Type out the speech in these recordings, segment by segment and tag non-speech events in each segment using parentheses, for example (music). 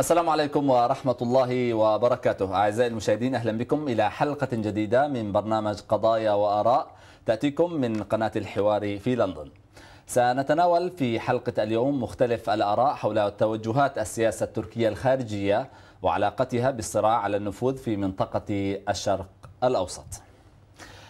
السلام عليكم ورحمة الله وبركاته أعزائي المشاهدين أهلا بكم إلى حلقة جديدة من برنامج قضايا وآراء تأتيكم من قناة الحوار في لندن سنتناول في حلقة اليوم مختلف الآراء حول توجهات السياسة التركية الخارجية وعلاقتها بالصراع على النفوذ في منطقة الشرق الأوسط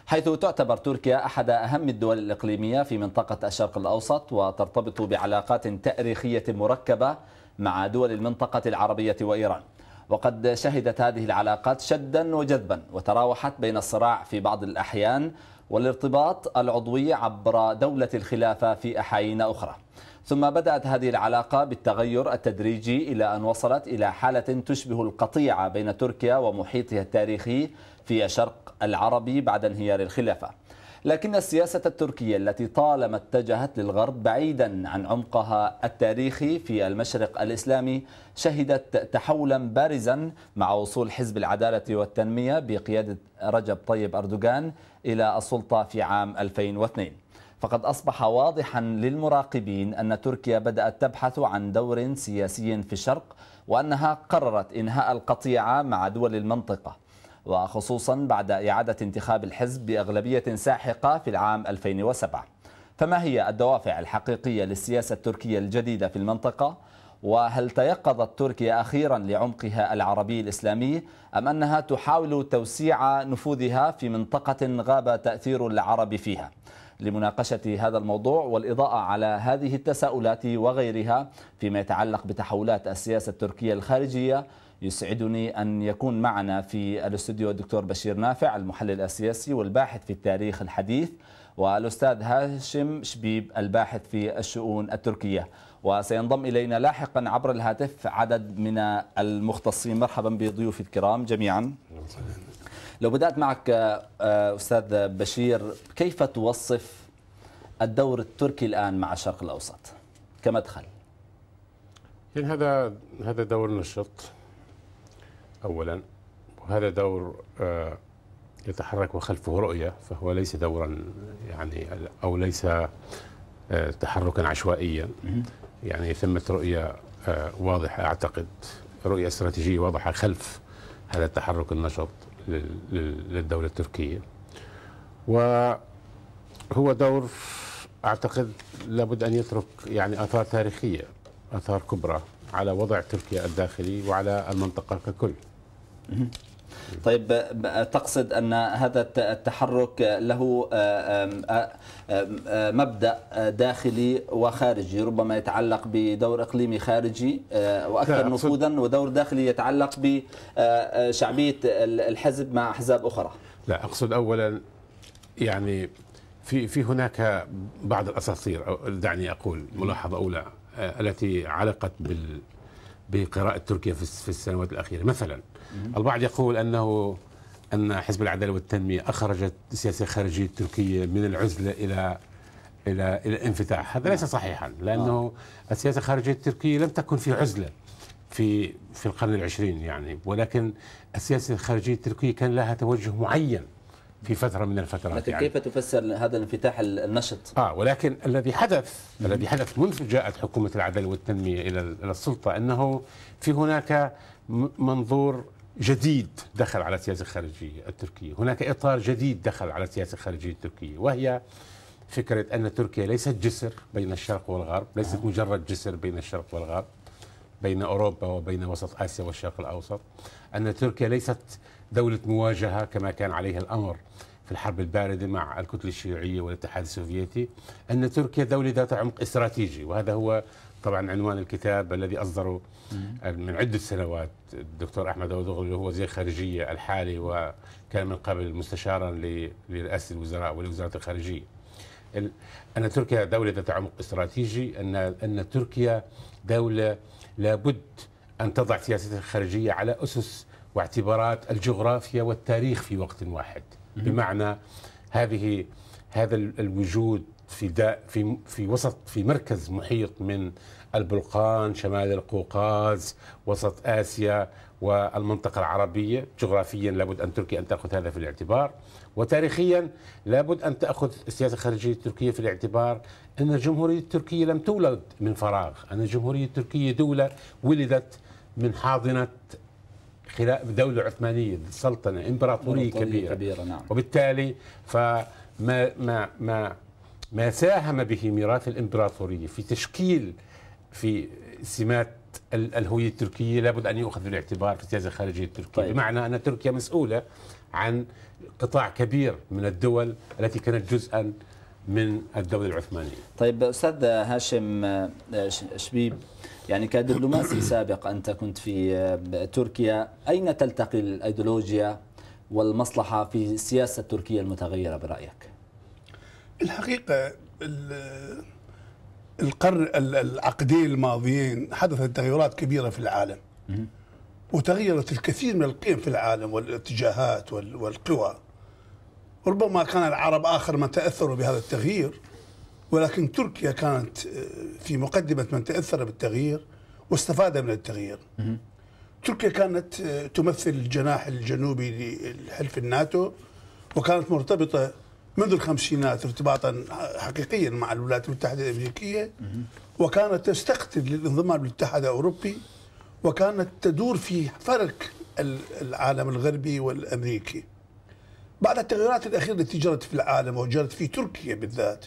حيث تعتبر تركيا أحد أهم الدول الإقليمية في منطقة الشرق الأوسط وترتبط بعلاقات تاريخية مركبة مع دول المنطقة العربية وإيران وقد شهدت هذه العلاقات شدا وجذبا وتراوحت بين الصراع في بعض الأحيان والارتباط العضوي عبر دولة الخلافة في أحايين أخرى ثم بدأت هذه العلاقة بالتغير التدريجي إلى أن وصلت إلى حالة تشبه القطيعة بين تركيا ومحيطها التاريخي في الشرق العربي بعد انهيار الخلافة لكن السياسة التركية التي طالما اتجهت للغرب بعيدا عن عمقها التاريخي في المشرق الإسلامي شهدت تحولا بارزا مع وصول حزب العدالة والتنمية بقيادة رجب طيب أردوغان إلى السلطة في عام 2002 فقد أصبح واضحا للمراقبين أن تركيا بدأت تبحث عن دور سياسي في الشرق وأنها قررت إنهاء القطيعة مع دول المنطقة وخصوصا بعد إعادة انتخاب الحزب بأغلبية ساحقة في العام 2007 فما هي الدوافع الحقيقية للسياسة التركية الجديدة في المنطقة؟ وهل تيقظت تركيا أخيرا لعمقها العربي الإسلامي أم أنها تحاول توسيع نفوذها في منطقة غاب تأثير العرب فيها؟ لمناقشة هذا الموضوع والإضاءة على هذه التساؤلات وغيرها فيما يتعلق بتحولات السياسة التركية الخارجية يسعدني أن يكون معنا في الاستوديو الدكتور بشير نافع المحلل السياسي والباحث في التاريخ الحديث والأستاذ هاشم شبيب الباحث في الشؤون التركية وسينضم إلينا لاحقا عبر الهاتف عدد من المختصين مرحبا بضيوفي الكرام جميعا لو بدأت معك آه، أستاذ بشير كيف توصف الدور التركي الآن مع الشرق الأوسط كمدخل يعني هذا هذا دور نشط أولا وهذا دور آه، يتحرك وخلفه رؤية فهو ليس دورا يعني أو ليس آه، تحركا عشوائيا يعني ثمة رؤية آه، واضحة أعتقد رؤية استراتيجية واضحة خلف هذا التحرك النشط للدولة التركية وهو دور أعتقد لابد أن يترك يعني آثار تاريخية آثار كبرى على وضع تركيا الداخلي وعلى المنطقة ككل طيب تقصد ان هذا التحرك له آه، آه، آه، مبدا داخلي وخارجي ربما يتعلق بدور اقليمي خارجي واكثر نفوذا ودور داخلي يتعلق بشعبيه الحزب مع احزاب اخرى لا اقصد اولا يعني في في هناك بعض الاساطير دعني اقول ملاحظه اولى التي علقت بال بقراءة تركيا في السنوات الأخيرة مثلا البعض يقول أنه أن حزب العدالة والتنمية أخرجت السياسة الخارجية التركية من العزلة إلى إلى إلى الانفتاح هذا ليس نعم. صحيحا لأنه نعم. السياسة الخارجية التركية لم تكن في عزلة في في القرن العشرين يعني ولكن السياسة الخارجية التركية كان لها توجه معين في فتره من الفترات لكن يعني. كيف تفسر هذا الانفتاح النشط؟ اه ولكن الذي حدث مم. الذي حدث منذ جاءت حكومه العدل والتنميه الى الى السلطه انه في هناك منظور جديد دخل على السياسه الخارجيه التركيه، هناك اطار جديد دخل على السياسه الخارجيه التركيه وهي فكره ان تركيا ليست جسر بين الشرق والغرب، ليست نعم. مجرد جسر بين الشرق والغرب بين اوروبا وبين وسط اسيا والشرق الاوسط، ان تركيا ليست دولة مواجهة كما كان عليها الأمر في الحرب الباردة مع الكتلة الشيوعية والاتحاد السوفيتي أن تركيا دولة ذات عمق استراتيجي وهذا هو طبعا عنوان الكتاب الذي أصدره من عدة سنوات الدكتور أحمد داود اللي هو وزير خارجية الحالي وكان من قبل مستشارا لرئاسة الوزراء ولوزارة الخارجية أن تركيا دولة ذات عمق استراتيجي أن أن تركيا دولة لابد أن تضع سياستها الخارجية على أسس واعتبارات الجغرافيا والتاريخ في وقت واحد بمعنى هذه هذا الوجود في داء في في وسط في مركز محيط من البلقان شمال القوقاز وسط اسيا والمنطقه العربيه جغرافيا لابد ان تركيا ان تاخذ هذا في الاعتبار وتاريخيا لابد ان تاخذ السياسه الخارجيه التركيه في الاعتبار ان الجمهوريه التركيه لم تولد من فراغ ان الجمهوريه التركيه دوله ولدت من حاضنه خلال دولة عثمانية سلطنة إمبراطورية كبيرة, كبيرة نعم. وبالتالي فما ما ما ما ساهم به ميراث الإمبراطورية في تشكيل في سمات الهوية التركية لابد أن يؤخذ بالاعتبار في السياسة الخارجية التركية طيب. بمعنى أن تركيا مسؤولة عن قطاع كبير من الدول التي كانت جزءا من الدولة العثمانية طيب أستاذ هاشم آه، شبيب يعني كدبلوماسي (coughs) سابق أنت كنت في آه، تركيا أين تلتقي الأيديولوجيا والمصلحة في السياسة التركية المتغيرة برأيك؟ الحقيقة القرن العقدين الماضيين حدثت تغيرات كبيرة في العالم وتغيرت الكثير من القيم في العالم والاتجاهات والقوى ربما كان العرب آخر من تأثروا بهذا التغيير ولكن تركيا كانت آه، في مقدمة من تأثر بالتغيير واستفاد من التغيير تركيا كانت آه، تمثل الجناح الجنوبي لحلف الناتو وكانت مرتبطة منذ الخمسينات ارتباطا حقيقيا مع الولايات المتحدة الأمريكية وكانت تستقطب للانضمام للاتحاد الأوروبي وكانت تدور في فرق العالم الغربي والأمريكي بعد التغيرات الأخيرة التي جرت في العالم وجرت في تركيا بالذات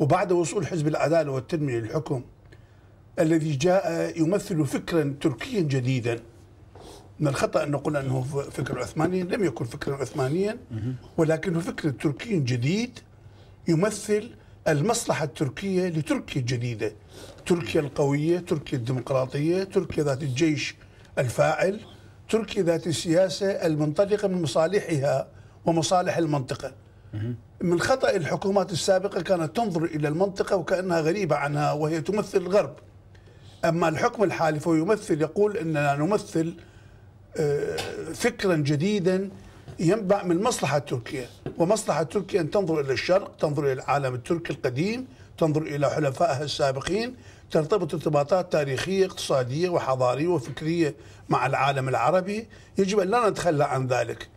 وبعد وصول حزب العدالة والتنمية للحكم الذي جاء يمثل فكرا تركيا جديدا من الخطأ أن نقول أنه فكر عثماني لم يكن فكرا عثمانيا ولكنه فكر تركي جديد يمثل المصلحة التركية لتركيا الجديدة تركيا القوية تركيا الديمقراطية تركيا ذات الجيش الفاعل تركيا ذات السياسة المنطلقة من مصالحها ومصالح المنطقة من خطأ الحكومات السابقة كانت تنظر إلى المنطقة وكأنها غريبة عنها وهي تمثل الغرب أما الحكم الحالي فهو يمثل يقول أننا نمثل آه، فكرا جديدا ينبع من مصلحة تركيا ومصلحة تركيا أن تنظر إلى الشرق تنظر إلى العالم التركي القديم تنظر إلى حلفائها السابقين ترتبط ارتباطات تاريخية اقتصادية وحضارية وفكرية مع العالم العربي يجب أن لا نتخلى عن ذلك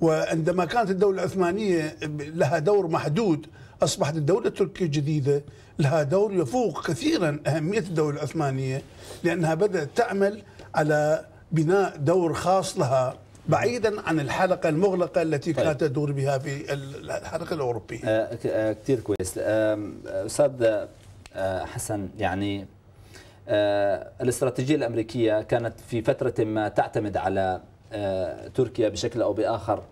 وعندما كانت الدولة العثمانية لها دور محدود أصبحت الدولة التركية الجديدة لها دور يفوق كثيرا أهمية الدولة العثمانية لأنها بدأت تعمل على بناء دور خاص لها بعيدا عن الحلقة المغلقة التي طيب. كانت تدور بها في الحلقة الأوروبية آه كثير آه، كويس أستاذ آه، حسن يعني آه، الاستراتيجية الأمريكية كانت في فترة ما تعتمد على آه، تركيا بشكل أو بآخر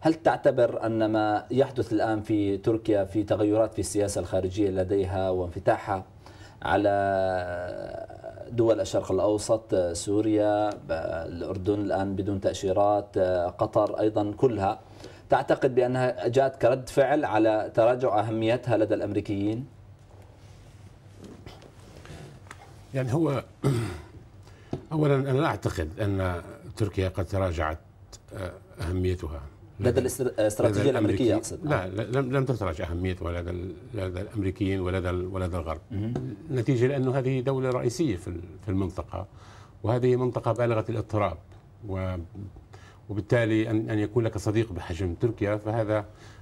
هل تعتبر أن ما يحدث الآن في تركيا في تغيرات في السياسة الخارجية لديها وانفتاحها على دول الشرق الأوسط آه، سوريا آه، الأردن الآن بدون تأشيرات قطر أيضا كلها تعتقد بأنها جاءت كرد فعل على تراجع أهميتها لدى الأمريكيين يعني هو (clears throat) أولا أنا أعتقد أن تركيا قد تراجعت آه، أهميتها لدى الاستراتيجية الأمريكية أقصد لا لم لم تتراجع أهميتها لدى لدى الأمريكيين ولدى ولدى الغرب نتيجة لأنه هذه دولة رئيسية في في المنطقة وهذه منطقة بالغة الاضطراب وبالتالي أن أن يكون لك صديق بحجم تركيا فهذا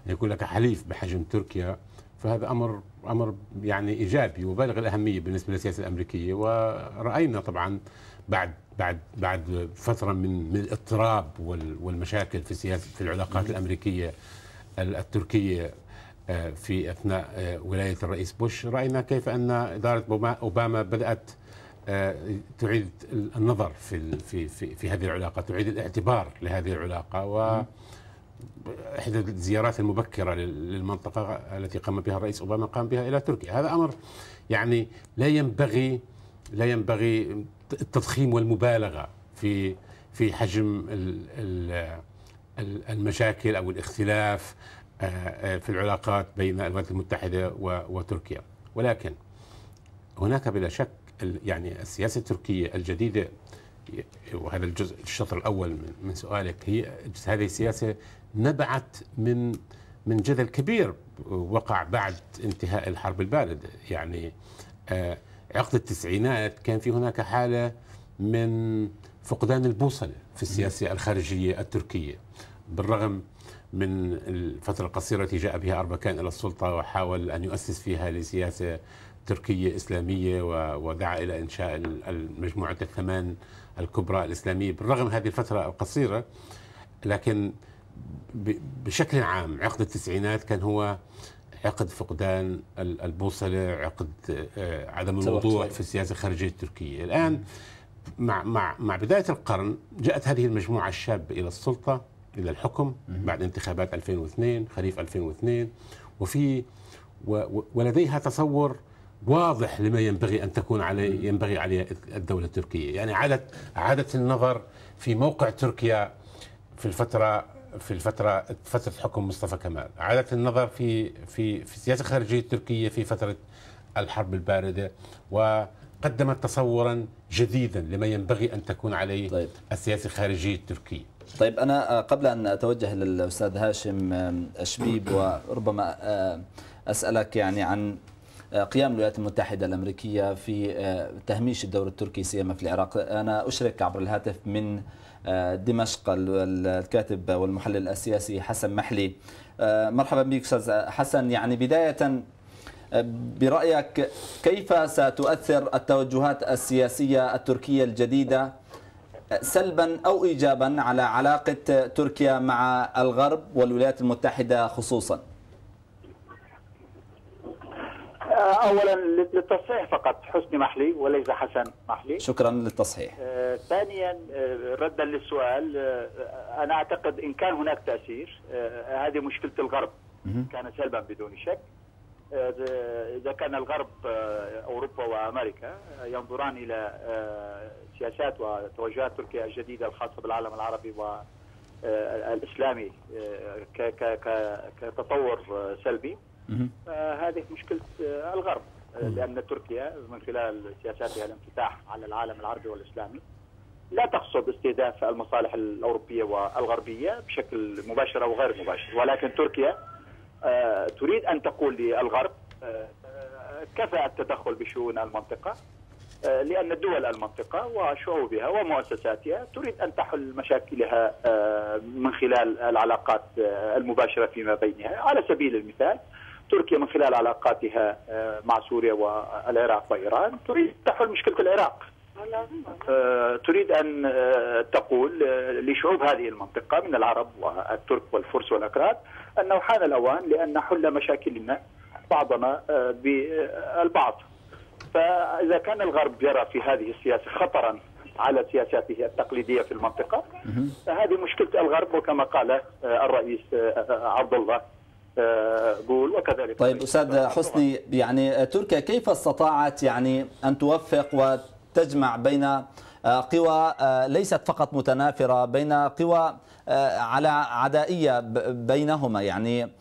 أن يكون لك حليف بحجم تركيا فهذا أمر أمر يعني إيجابي وبالغ الأهمية بالنسبة للسياسة الأمريكية ورأينا طبعا بعد بعد بعد فتره من من الاضطراب والمشاكل في سياسه في العلاقات الامريكيه التركيه آه، في اثناء آه، ولايه الرئيس بوش راينا كيف ان اداره اوباما بدات آه، تعيد النظر في في, في هذه العلاقه تعيد الاعتبار لهذه العلاقه و احدى الزيارات المبكره للمنطقه التي قام بها الرئيس اوباما قام بها الى تركيا هذا امر يعني لا ينبغي لا ينبغي التضخيم والمبالغه في في حجم المشاكل او الاختلاف آه، آه، في العلاقات بين الولايات المتحده وتركيا ولكن هناك بلا شك يعني السياسه التركيه الجديده وهذا الجزء الشطر الاول من سؤالك هي هذه السياسه نبعت من من جدل كبير وقع بعد انتهاء الحرب البارده يعني آه عقد التسعينات كان في هناك حالة من فقدان البوصلة في السياسة الخارجية التركية بالرغم من الفترة القصيرة التي جاء بها أربكان إلى السلطة وحاول أن يؤسس فيها لسياسة تركية إسلامية ودعا إلى إنشاء المجموعة الثمان الكبرى الإسلامية بالرغم من هذه الفترة القصيرة لكن بشكل عام عقد التسعينات كان هو عقد فقدان البوصله عقد آه، عدم الموضوع في السياسه الخارجيه التركيه الان مع مع مع بدايه القرن جاءت هذه المجموعه الشابه الى السلطه الى الحكم بعد انتخابات 2002 خريف 2002 وفي ولديها تصور واضح لما ينبغي ان تكون عليه ينبغي عليه الدوله التركيه يعني عادت عادت النظر في موقع تركيا في الفتره في الفتره فتره حكم مصطفى كمال اعاده النظر في في في السياسه الخارجيه التركيه في فتره الحرب البارده وقدمت تصورا جديدا لما ينبغي ان تكون عليه طيب. السياسه الخارجيه التركيه طيب انا آه، قبل ان اتوجه للاستاذ هاشم آه، اشبيب وربما آه، اسالك يعني عن قيام الولايات المتحدة الأمريكية في تهميش الدور التركي سيما في العراق أنا أشرك عبر الهاتف من آه، دمشق الكاتب والمحلل السياسي حسن محلي آه، مرحبا بك استاذ حسن يعني بدايه آه، برايك كيف ستؤثر التوجهات السياسيه التركيه الجديده سلبا او ايجابا على علاقه تركيا مع الغرب والولايات المتحده خصوصا آه، اولا للتصحيح فقط حسني محلي وليس حسن محلي شكرا للتصحيح آه، ثانيا آه، ردا للسؤال انا اعتقد ان كان هناك تاثير هذه مشكله الغرب كان سلبا بدون شك اذا كان الغرب اوروبا وامريكا ينظران الى سياسات وتوجهات تركيا الجديده الخاصه بالعالم العربي والاسلامي كتطور سلبي فهذه مشكله آه، الغرب آه، لان تركيا من خلال سياساتها الانفتاح على العالم العربي والاسلامي لا تقصد استهداف المصالح الاوروبيه والغربيه بشكل مباشر او غير مباشر ولكن تركيا آه، تريد ان تقول للغرب كفى التدخل بشؤون المنطقه لأن دول المنطقة وشعوبها ومؤسساتها تريد أن تحل مشاكلها من خلال العلاقات المباشرة فيما بينها على سبيل المثال تركيا من خلال علاقاتها آه، مع سوريا والعراق وإيران تريد تحل مشكلة العراق آه، تريد أن آه، تقول لشعوب هذه المنطقة من العرب والترك والفرس والأكراد أنه حان الأوان لأن نحل مشاكلنا بعضنا بالبعض فإذا كان الغرب يرى في هذه السياسة خطرا على سياساته التقليدية في المنطقة فهذه مشكلة الغرب وكما قال الرئيس عبد الله جول وكذلك طيب استاذ حسني يعني تركيا كيف استطاعت يعني ان توفق وتجمع بين آه، قوى آه، ليست فقط متنافره بين قوى آه، على عدائيه بينهما يعني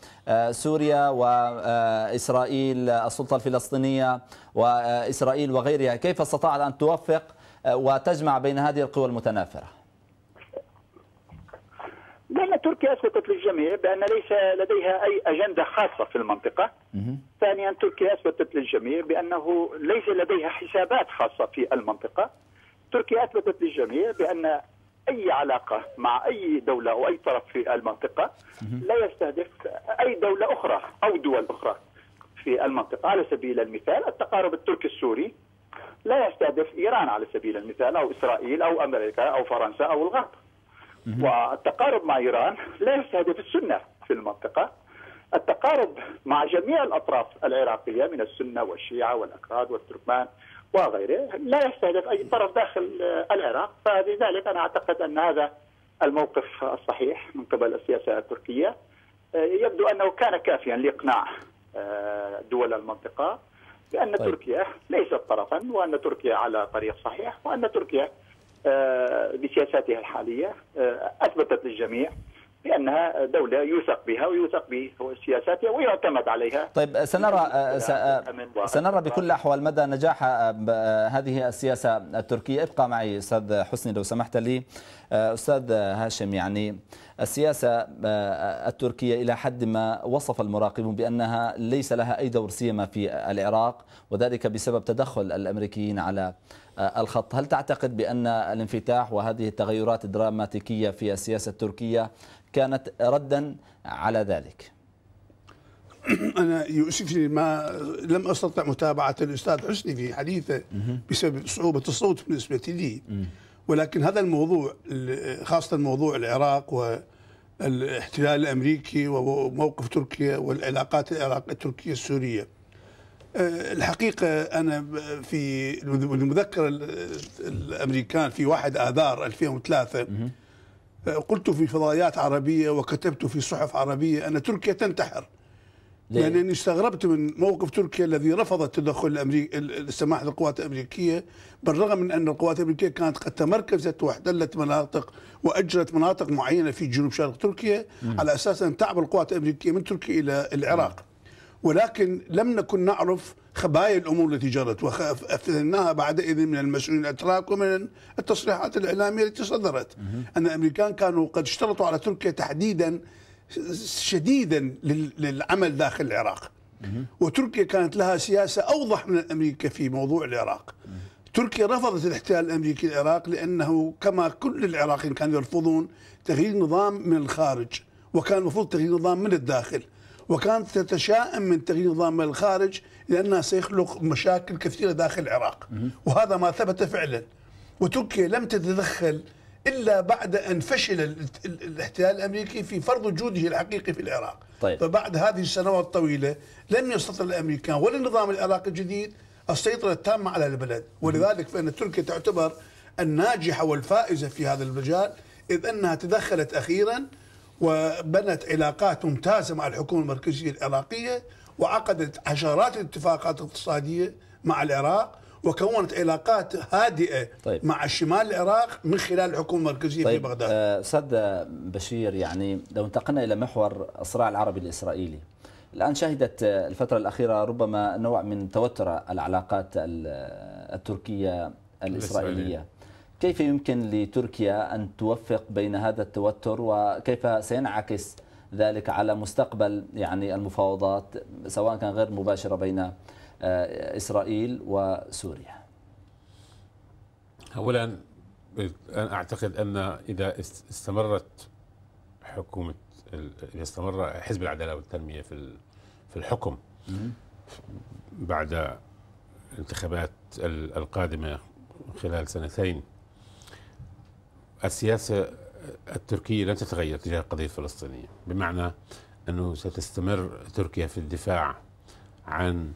سوريا واسرائيل السلطه الفلسطينيه واسرائيل وغيرها كيف استطاعت ان توفق وتجمع بين هذه القوى المتنافره لأن تركيا أثبتت للجميع بأن ليس لديها أي أجندة خاصة في المنطقة ثانيا تركيا أثبتت للجميع بأنه ليس لديها حسابات خاصة في المنطقة تركيا أثبتت للجميع بأن أي علاقة مع أي دولة أو أي طرف في المنطقة لا يستهدف أي دولة أخرى أو دول أخرى في المنطقة على سبيل المثال التقارب التركي السوري لا يستهدف إيران على سبيل المثال أو إسرائيل أو أمريكا أو فرنسا أو الغرب والتقارب مع إيران ليس هدف السنة في المنطقة التقارب مع جميع الأطراف العراقية من السنة والشيعة والأكراد والتركمان وغيره لا يستهدف أي طرف داخل آه، العراق فلذلك أنا أعتقد أن هذا الموقف الصحيح من قبل السياسة التركية آه، يبدو أنه كان كافيا لإقناع آه، دول المنطقة بأن طيب. تركيا ليست طرفا وأن تركيا على طريق صحيح وأن تركيا آه، بسياساتها الحالية آه، أثبتت للجميع بانها دوله يوثق بها ويوثق بسياساتها ويعتمد عليها طيب سنرى آه، سنرى بكل الاحوال مدى نجاح هذه السياسه التركيه ابقى معي استاذ حسني لو سمحت لي آه، أستاذ هاشم يعني السياسة آه، التركية إلى حد ما وصف المراقبون بأنها ليس لها أي دور سيما في العراق وذلك بسبب تدخل الأمريكيين على آه، الخط هل تعتقد بأن الانفتاح وهذه التغيرات الدراماتيكية في السياسة التركية كانت ردا على ذلك؟ (clears throat) أنا يؤسفني ما لم أستطع متابعة الأستاذ حسني في حديثه بسبب صعوبة الصوت بالنسبة لي ولكن هذا الموضوع خاصة موضوع العراق والاحتلال الأمريكي وموقف تركيا والعلاقات العراق التركية السورية أه، الحقيقة أنا في المذكرة الأمريكان في 1 آذار 2003 أه، قلت في فضائيات عربية وكتبت في صحف عربية أن تركيا تنتحر لأنني يعني استغربت من موقف تركيا الذي رفض التدخل الأمريكي السماح للقوات الأمريكية بالرغم من أن القوات الأمريكية كانت قد تمركزت واحتلت مناطق وأجرت مناطق معينة في جنوب شرق تركيا م. على أساس أن تعبر القوات الأمريكية من تركيا إلى العراق م. ولكن لم نكن نعرف خبايا الامور التي جرت وافهمناها بعدئذ من المسؤولين الاتراك ومن التصريحات الاعلاميه التي صدرت ان الامريكان كانوا قد اشترطوا على تركيا تحديدا شديدا للعمل داخل العراق وتركيا كانت لها سياسة أوضح من أمريكا في موضوع العراق تركيا رفضت الاحتلال الأمريكي للعراق لأنه كما كل العراقيين كانوا يرفضون تغيير نظام من الخارج وكان المفروض تغيير نظام من الداخل وكانت تتشائم من تغيير نظام من الخارج لأنها سيخلق مشاكل كثيرة داخل العراق وهذا ما ثبت فعلا وتركيا لم تتدخل الا بعد ان فشل الاحتلال الامريكي في فرض جوده الحقيقي في العراق طيب. فبعد هذه السنوات الطويله لم يستطع الامريكان ولا النظام العراقي الجديد السيطره التامه على البلد ولذلك فان تركيا تعتبر الناجحه والفائزه في هذا المجال اذ انها تدخلت اخيرا وبنت علاقات ممتازه مع الحكومه المركزيه العراقيه وعقدت عشرات الاتفاقات الاقتصاديه مع العراق وكونت علاقات هادئه طيب. مع الشمال العراق من خلال الحكومه المركزيه طيب. في بغداد طيب سد بشير يعني لو انتقلنا الى محور الصراع العربي الاسرائيلي الآن شهدت آه، الفترة الأخيرة ربما نوع من توتر العلاقات التركية الإسرائيلية كيف يمكن لتركيا أن توفق بين هذا التوتر وكيف سينعكس ذلك على مستقبل يعني المفاوضات سواء كان غير مباشرة بين آه، إسرائيل وسوريا أولا أنا أعتقد أن إذا استمرت حكومة إذا استمر حزب العدالة والتنمية في في الحكم بعد الانتخابات القادمة خلال سنتين السياسة التركية لن تتغير تجاه القضية الفلسطينية بمعنى أنه ستستمر تركيا في الدفاع عن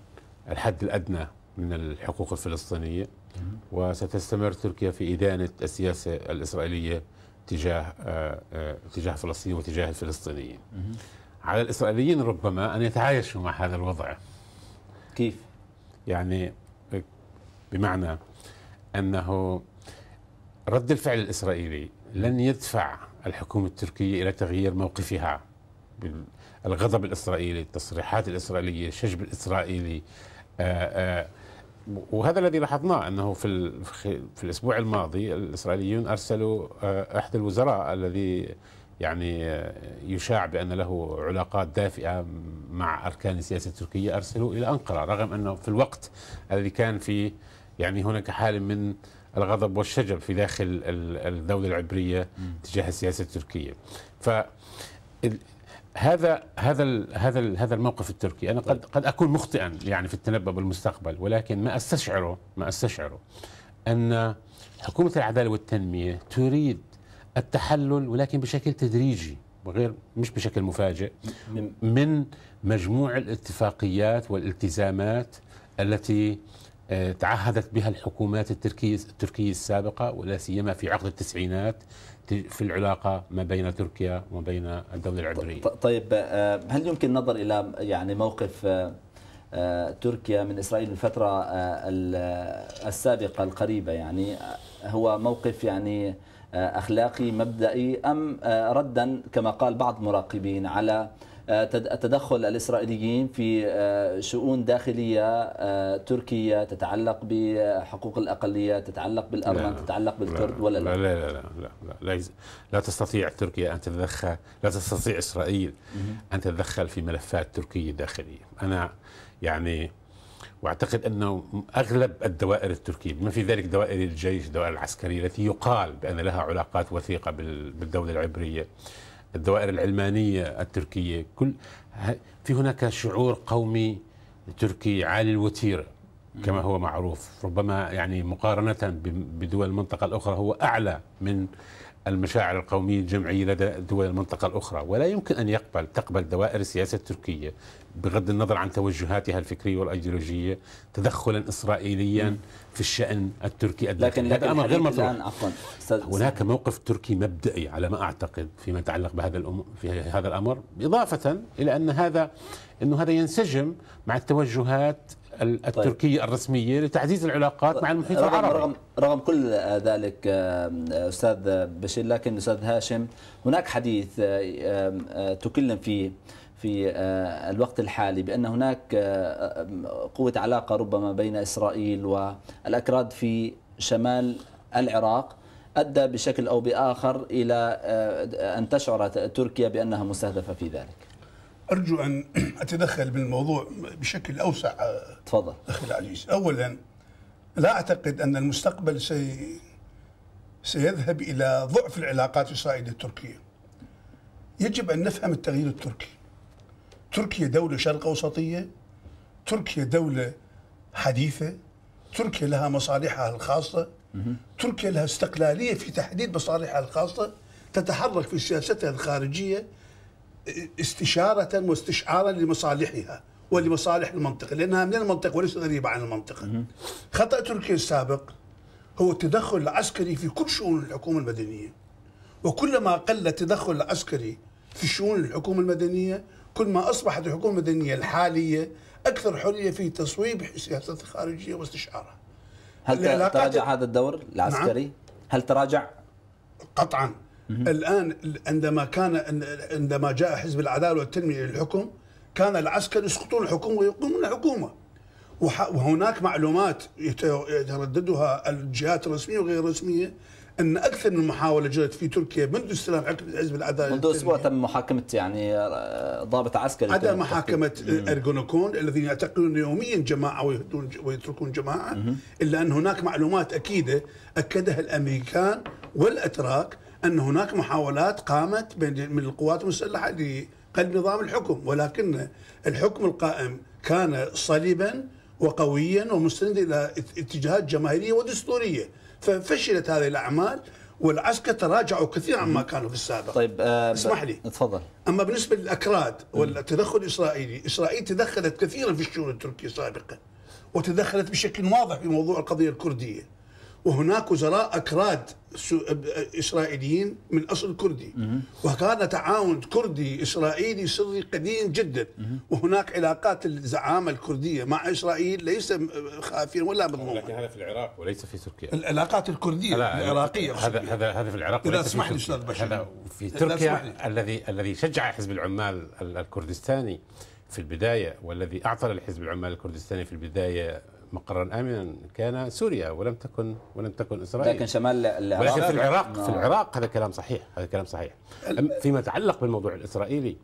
الحد الأدنى من الحقوق الفلسطينية وستستمر تركيا في إدانة السياسة الإسرائيلية تجاه آه، تجاه فلسطين وتجاه الفلسطينيين على الإسرائيليين ربما أن يتعايشوا مع هذا الوضع كيف؟ يعني بمعنى أنه رد الفعل الإسرائيلي لن يدفع الحكومة التركية إلى تغيير موقفها الغضب الإسرائيلي التصريحات الإسرائيلية الشجب الإسرائيلي آه، آه، وهذا الذي لاحظناه انه في في الاسبوع الماضي الاسرائيليون ارسلوا آه، احد الوزراء الذي يعني يشاع بان له علاقات دافئه مع اركان السياسه التركيه ارسلوا الى انقره رغم انه في الوقت الذي كان فيه يعني هناك حال من الغضب والشجب في داخل الدوله العبريه تجاه السياسه التركيه ف هذا هذا هذا هذا الموقف التركي انا قد قد اكون مخطئا يعني في التنبؤ بالمستقبل ولكن ما استشعره ما استشعره ان حكومه العداله والتنميه تريد التحلل ولكن بشكل تدريجي وغير مش بشكل مفاجئ من مجموع الاتفاقيات والالتزامات التي آه، تعهدت بها الحكومات التركية التركية السابقة ولا سيما في عقد التسعينات في العلاقه ما بين تركيا وما بين الدوله العبريه. طيب آه، هل يمكن النظر الى يعني موقف آه، آه، تركيا من اسرائيل الفتره السابقه القريبه يعني هو موقف يعني اخلاقي مبدئي ام ردا كما قال بعض مراقبين على تدخل الإسرائيليين في آه، شؤون داخلية آه، تركية تتعلق بحقوق الأقليات تتعلق بالأرمن تتعلق بالكرد لا ولا لا لا لا لا, لا, لا, لا, لا تستطيع تركيا أن تتدخل لا تستطيع إسرائيل أن تتدخل في ملفات تركية داخلية أنا يعني واعتقد انه اغلب الدوائر التركيه بما في ذلك دوائر الجيش الدوائر العسكريه التي يقال بان لها علاقات وثيقه بالدوله العبريه الدوائر العلمانية التركية كل في هناك شعور قومي تركي عالي الوتيرة كما هو معروف ربما يعني مقارنة بدول المنطقة الأخرى هو أعلى من المشاعر القومية الجمعية لدى دول المنطقة الأخرى ولا يمكن أن يقبل تقبل دوائر السياسة التركية بغض النظر عن توجهاتها الفكريه والايديولوجيه تدخلا اسرائيليا في الشان التركي الداخلي لكن هذا امر غير مطروح هناك موقف تركي مبدئي على ما اعتقد فيما يتعلق بهذا الأم... في هذا الامر اضافه الى ان هذا انه هذا ينسجم مع التوجهات طيب. التركية طيب. الرسمية لتعزيز العلاقات طيب. مع المحيط رغم العربي رغم, رغم كل ذلك أستاذ بشير لكن أستاذ هاشم هناك حديث تكلم فيه في آه، الوقت الحالي بأن هناك آه، آه، قوة علاقة ربما بين إسرائيل والأكراد في شمال العراق أدى بشكل أو بآخر إلى أن تشعر تركيا بأنها مستهدفة في ذلك أرجو أن (clears throat) أتدخل بالموضوع بشكل أوسع تفضل أخي العزيز أولا لا أعتقد أن المستقبل سي سيذهب إلى ضعف العلاقات الإسرائيلية التركية يجب أن نفهم التغيير التركي تركيا دولة شرق أوسطية تركيا دولة حديثة تركيا لها مصالحها الخاصة تركيا لها استقلالية في تحديد مصالحها الخاصة تتحرك في سياستها الخارجية استشارة واستشعارا لمصالحها ولمصالح المنطقة لأنها من المنطقة وليس غريبة عن المنطقة خطأ تركيا السابق هو التدخل العسكري في كل شؤون الحكومة المدنية وكلما قل التدخل العسكري في شؤون الحكومة المدنية كل ما أصبحت الحكومة المدنية الحالية أكثر حرية في تصويب سياسات الخارجية واستشعارها هل تراجع هذا الدور العسكري؟ نعم. هل تراجع؟ قطعا الآن عندما كان عندما جاء حزب العدالة والتنمية للحكم كان العسكر يسقطون الحكومة ويقومون الحكومة وهناك معلومات يترددها الجهات الرسمية وغير الرسمية ان اكثر من محاوله جرت في تركيا منذ استلام عقد حزب العداله منذ اسبوع تم محاكمه يعني آه، ضابط عسكري عدا محاكمه ارجونوكون الذين يعتقلون يوميا جماعه ويهدون ويتركون جماعه مم. الا ان هناك معلومات اكيده اكدها الامريكان والاتراك ان هناك محاولات قامت من القوات المسلحه لقلب نظام الحكم ولكن الحكم القائم كان صليبا وقويا ومستند الى اتجاهات جماهيريه ودستوريه ففشلت هذه الأعمال والعسكر تراجعوا كثيرا عما كانوا في السابق طيب آه اسمح لي تفضل اما بالنسبه للاكراد والتدخل الاسرائيلي اسرائيل تدخلت كثيرا في الشؤون التركيه سابقا وتدخلت بشكل واضح في موضوع القضيه الكرديه وهناك وزراء أكراد إسرائيليين من أصل كردي وكان تعاون كردي إسرائيلي سري قديم جدا وهناك علاقات الزعامة الكردية مع إسرائيل ليس خافيا ولا مضمون لكن هذا في العراق وليس في تركيا العلاقات الكردية العراقية هذا هذا هذا في العراق إذا اسمح لي أستاذ بشير في تركيا الذي الذي شجع حزب العمال الكردستاني في البداية والذي أعطى للحزب العمال الكردستاني في البداية مقرا امنا كان سوريا ولم تكن ولم تكن اسرائيل لكن شمال العراق ولكن في العراق في نعم. العراق هذا كلام صحيح هذا كلام صحيح فيما يتعلق بالموضوع الاسرائيلي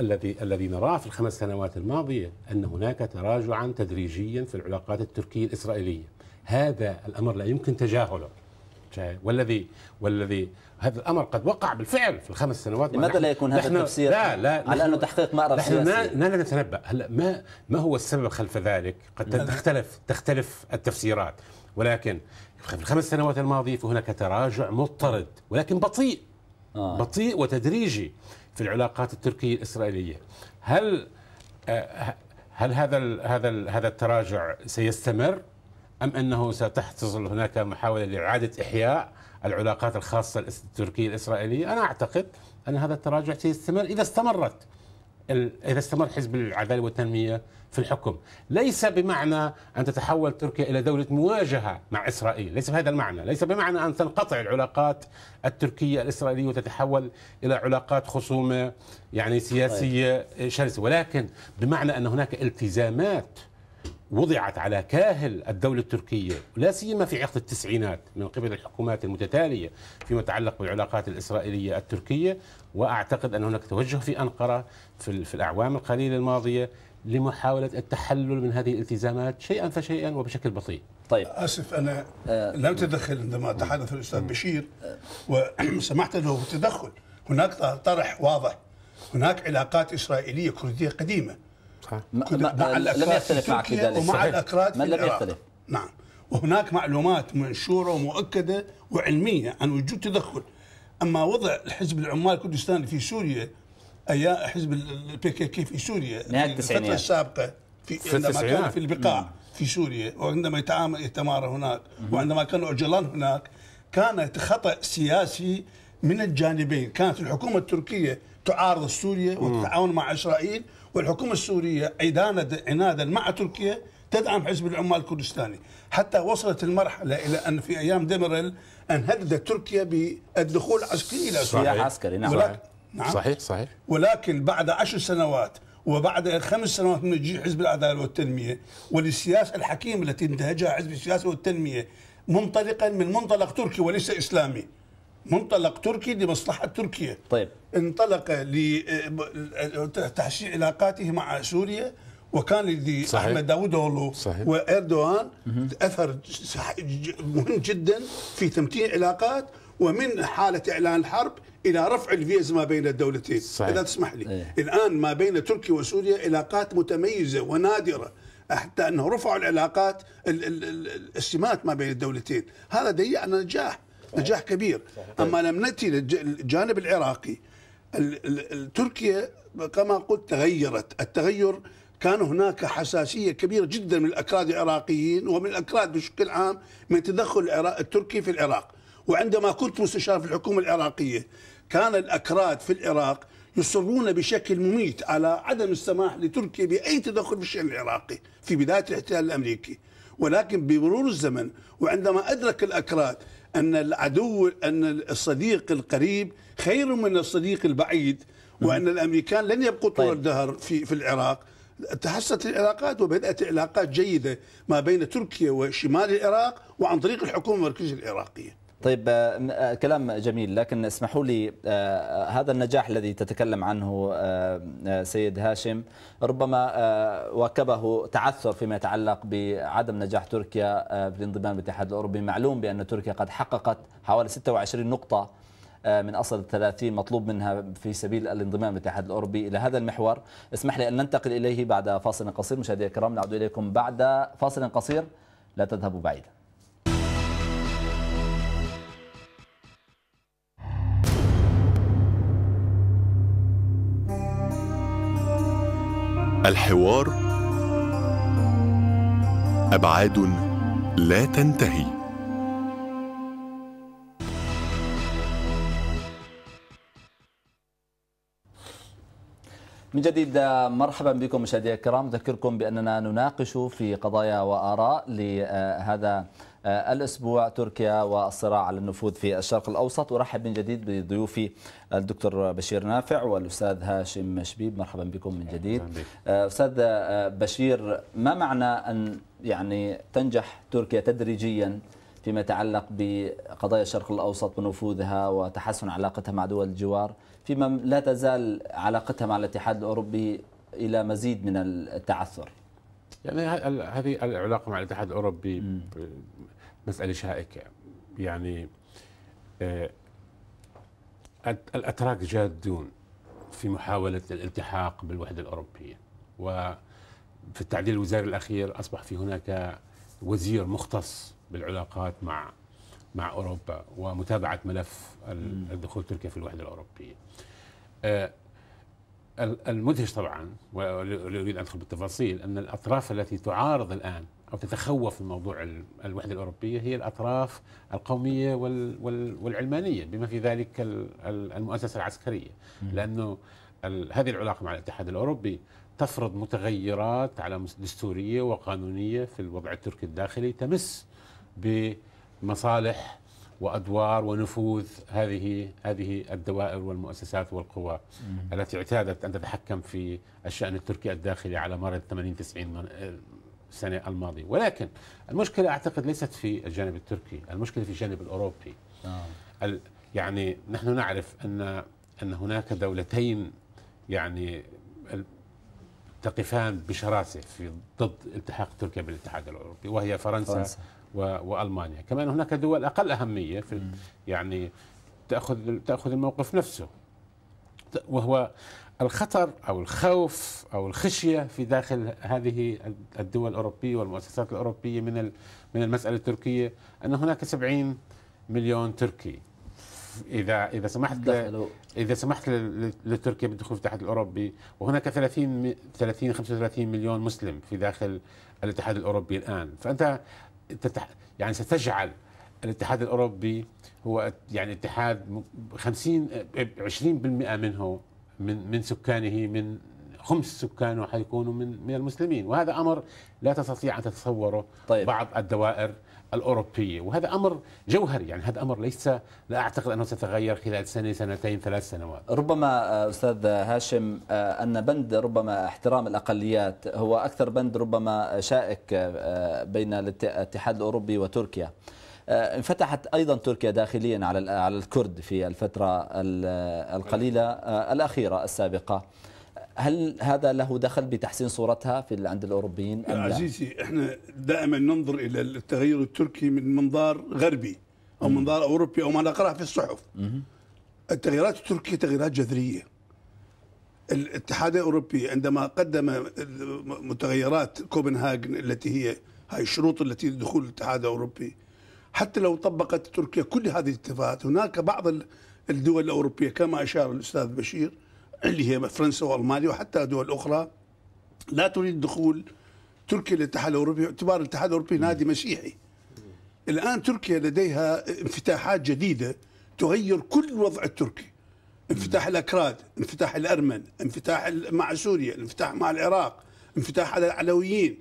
الذي الذي نراه في الخمس سنوات الماضيه ان هناك تراجعا تدريجيا في العلاقات التركيه الاسرائيليه هذا الامر لا يمكن تجاهله والذي والذي هذا الامر قد وقع بالفعل في الخمس سنوات لماذا لا يكون هذا التفسير لا لا على انه تحقيق مأرب سياسي لا نتنبأ هلا ما ما هو السبب خلف ذلك قد نعم. تختلف تختلف التفسيرات ولكن في الخمس سنوات الماضيه فهناك تراجع مضطرد ولكن بطيء آه. بطيء وتدريجي في العلاقات التركيه الاسرائيليه هل آه، هل هذا هذا هذا التراجع سيستمر ام انه ستحصل هناك محاوله لاعاده احياء العلاقات الخاصة التركية الإسرائيلية أنا أعتقد أن هذا التراجع سيستمر إذا استمرت إذا استمر حزب العدالة والتنمية في الحكم ليس بمعنى أن تتحول تركيا إلى دولة مواجهة مع إسرائيل ليس بهذا المعنى ليس بمعنى أن تنقطع العلاقات التركية الإسرائيلية وتتحول إلى علاقات خصومة يعني سياسية شرسة ولكن بمعنى أن هناك التزامات وضعت على كاهل الدولة التركية لا سيما في عقد التسعينات من قبل الحكومات المتتالية فيما يتعلق بالعلاقات الإسرائيلية التركية وأعتقد أن هناك توجه في أنقرة في الأعوام القليلة الماضية لمحاولة التحلل من هذه الالتزامات شيئا فشيئا وبشكل بطيء طيب اسف انا آه لم تدخل عندما تحدث الاستاذ بشير آه. وسمحت له بالتدخل هناك طرح واضح هناك علاقات اسرائيليه كرديه قديمه ما مع لم يختلف معك في ذلك ومع الأكراد من لم يختلف نعم وهناك معلومات منشورة ومؤكدة وعلمية عن وجود تدخل أما وضع الحزب العمال الكردستاني في سوريا أيام حزب البي كي كي في سوريا في الفترة السابقة في, في عندما كان في البقاع مم. في سوريا وعندما يتعامل يتمارى هناك مم. وعندما كانوا اجلان هناك كانت خطأ سياسي من الجانبين كانت الحكومة التركية تعارض سوريا وتتعاون مع إسرائيل والحكومة السورية عنادا عنادا مع تركيا تدعم حزب العمال الكردستاني حتى وصلت المرحلة إلى أن في أيام ديمرل أن هددت تركيا بالدخول العسكري إلى سوريا عسكري نعم نعم صحيح صحيح ولكن بعد عشر سنوات وبعد خمس سنوات من نجيح حزب العداله والتنميه والسياسه الحكيمه التي انتهجها حزب السياسه والتنميه منطلقا من منطلق تركي وليس اسلامي منطلق تركي لمصلحة تركيا طيب انطلق لتحسين آه، علاقاته مع سوريا وكان احمد داوود أولو وإردوان أثر مهم جدا في تمتين علاقات ومن حالة إعلان الحرب إلى رفع الفيز ما بين الدولتين صحيح. إذا تسمح لي إيه. الآن ما بين تركيا وسوريا علاقات متميزة ونادرة حتى أنه رفعوا العلاقات السمات ما بين الدولتين هذا دليل على نجاح نجاح كبير أما لم نأتي للجانب العراقي تركيا كما قلت تغيرت التغير كان هناك حساسية كبيرة جدا من الأكراد العراقيين ومن الأكراد بشكل عام من تدخل العراق التركي في العراق وعندما كنت مستشار في الحكومة العراقية كان الأكراد في العراق يصرون بشكل مميت على عدم السماح لتركيا بأي تدخل في الشأن العراقي في بداية الاحتلال الأمريكي ولكن بمرور الزمن وعندما أدرك الأكراد أن العدو أن الصديق القريب خير من الصديق البعيد وأن الأمريكان لن يبقوا طول طيب. الدهر في, في العراق تحسنت العلاقات وبدات علاقات جيده ما بين تركيا وشمال العراق وعن طريق الحكومه المركزيه العراقيه. طيب آه، آه، كلام جميل لكن اسمحوا لي آه، هذا النجاح الذي تتكلم عنه سيد هاشم ربما واكبه تعثر فيما يتعلق بعدم نجاح تركيا في الانضمام للاتحاد الاوروبي معلوم بان تركيا قد حققت حوالي 26 نقطه من اصل 30 مطلوب منها في سبيل الانضمام للاتحاد الاوروبي الى هذا المحور اسمح لي ان ننتقل اليه بعد فاصل قصير مشاهدي الكرام نعود اليكم بعد فاصل قصير لا تذهبوا بعيدا الحوار ابعاد لا تنتهي من جديد مرحبا بكم مشاهدينا الكرام اذكركم باننا نناقش في قضايا واراء لهذا آه، الأسبوع تركيا والصراع على النفوذ في الشرق الأوسط أرحب من جديد بضيوفي الدكتور بشير نافع والأستاذ هاشم شبيب مرحبا بكم من جديد آه، أستاذ آه، بشير ما معنى أن يعني تنجح تركيا تدريجيا فيما يتعلق بقضايا الشرق الأوسط ونفوذها وتحسن علاقتها مع دول الجوار فيما لا تزال علاقتها مع الاتحاد الأوروبي إلى مزيد من التعثر يعني هذه العلاقه مع الاتحاد الاوروبي مساله شائكه يعني آه، الاتراك جادون في محاوله الالتحاق بالوحده الاوروبيه وفي التعديل الوزاري الاخير اصبح في هناك وزير مختص بالعلاقات مع مع اوروبا ومتابعه ملف الدخول تركيا في الوحده الاوروبيه آه، المدهش طبعا ولا اريد ان ادخل بالتفاصيل ان الاطراف التي تعارض الان او تتخوف من موضوع الوحده الاوروبيه هي الاطراف القوميه والعلمانيه بما في ذلك المؤسسه العسكريه لانه هذه العلاقه مع الاتحاد الاوروبي تفرض متغيرات على دستوريه وقانونيه في الوضع التركي الداخلي تمس بمصالح وادوار ونفوذ هذه هذه الدوائر والمؤسسات والقوى التي اعتادت ان تتحكم في الشان التركي الداخلي على مر ال 80 90 سنه الماضيه، ولكن المشكله اعتقد ليست في الجانب التركي، المشكله في الجانب الاوروبي. آه. يعني نحن نعرف ان ان هناك دولتين يعني تقفان بشراسه في ضد التحاق تركيا بالاتحاد الاوروبي وهي فرنسا, فرنسا. والمانيا، كمان هناك دول اقل اهميه في يعني تاخذ تاخذ الموقف نفسه وهو الخطر او الخوف او الخشيه في داخل هذه الدول الاوروبيه والمؤسسات الاوروبيه من من المساله التركيه ان هناك 70 مليون تركي اذا اذا سمحت اذا سمحت لتركيا بالدخول في الاتحاد الاوروبي وهناك 30 30 35 مليون مسلم في داخل الاتحاد الاوروبي الان فانت تتح... يعني ستجعل الاتحاد الاوروبي هو يعني اتحاد 50 20% منه من من سكانه من خمس سكانه حيكونوا من من المسلمين وهذا امر لا تستطيع ان تتصوره طيب. بعض الدوائر الأوروبية وهذا أمر جوهري يعني هذا أمر ليس لا أعتقد أنه سيتغير خلال سنة سنتين ثلاث سنوات ربما آه، أستاذ هاشم آه، أن بند ربما احترام الأقليات هو أكثر بند ربما شائك آه، بين الاتحاد الأوروبي وتركيا انفتحت ايضا تركيا داخليا على على الكرد في الفتره القليله الاخيره السابقه هل هذا له دخل بتحسين صورتها في عند الاوروبيين ام لا؟ عزيزي احنا دائما ننظر الى التغير التركي من منظار غربي او مم. منظار اوروبي او ما نقراه في الصحف. مم. التغييرات التركيه تغييرات جذريه. الاتحاد الاوروبي عندما قدم متغيرات كوبنهاجن التي هي هاي الشروط التي لدخول الاتحاد الاوروبي حتى لو طبقت تركيا كل هذه الاتفاقات هناك بعض الدول الاوروبيه كما اشار الاستاذ بشير اللي هي فرنسا والمانيا وحتى دول اخرى لا تريد دخول تركيا للاتحاد الاوروبي باعتبار الاتحاد الاوروبي نادي مسيحي الان تركيا لديها انفتاحات جديده تغير كل الوضع التركي انفتاح الاكراد انفتاح الارمن انفتاح مع سوريا انفتاح مع العراق انفتاح على العلويين